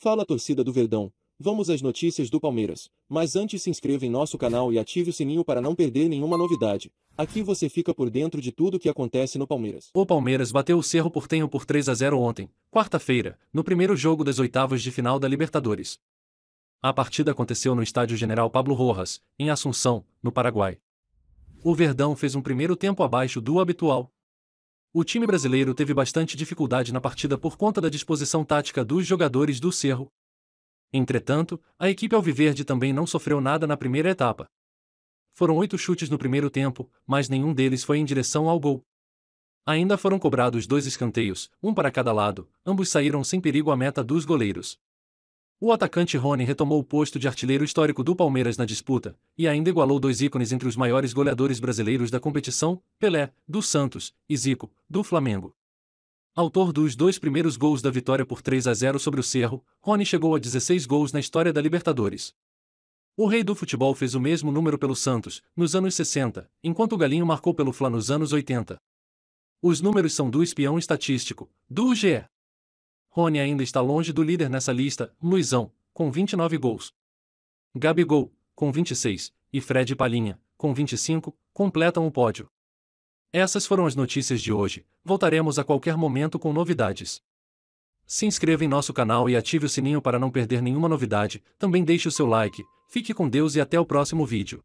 Fala torcida do Verdão, vamos às notícias do Palmeiras, mas antes se inscreva em nosso canal e ative o sininho para não perder nenhuma novidade. Aqui você fica por dentro de tudo o que acontece no Palmeiras. O Palmeiras bateu o Cerro Portenho por 3 a 0 ontem, quarta-feira, no primeiro jogo das oitavas de final da Libertadores. A partida aconteceu no estádio General Pablo Rojas, em Assunção, no Paraguai. O Verdão fez um primeiro tempo abaixo do habitual, o time brasileiro teve bastante dificuldade na partida por conta da disposição tática dos jogadores do Cerro. Entretanto, a equipe alviverde também não sofreu nada na primeira etapa. Foram oito chutes no primeiro tempo, mas nenhum deles foi em direção ao gol. Ainda foram cobrados dois escanteios, um para cada lado, ambos saíram sem perigo à meta dos goleiros. O atacante Rony retomou o posto de artilheiro histórico do Palmeiras na disputa, e ainda igualou dois ícones entre os maiores goleadores brasileiros da competição, Pelé, do Santos, e Zico, do Flamengo. Autor dos dois primeiros gols da vitória por 3 a 0 sobre o Cerro, Rony chegou a 16 gols na história da Libertadores. O rei do futebol fez o mesmo número pelo Santos, nos anos 60, enquanto o Galinho marcou pelo Fla nos anos 80. Os números são do espião estatístico, do GE. Rony ainda está longe do líder nessa lista, Luizão, com 29 gols. Gabigol, com 26, e Fred Palinha, com 25, completam o pódio. Essas foram as notícias de hoje, voltaremos a qualquer momento com novidades. Se inscreva em nosso canal e ative o sininho para não perder nenhuma novidade, também deixe o seu like, fique com Deus e até o próximo vídeo.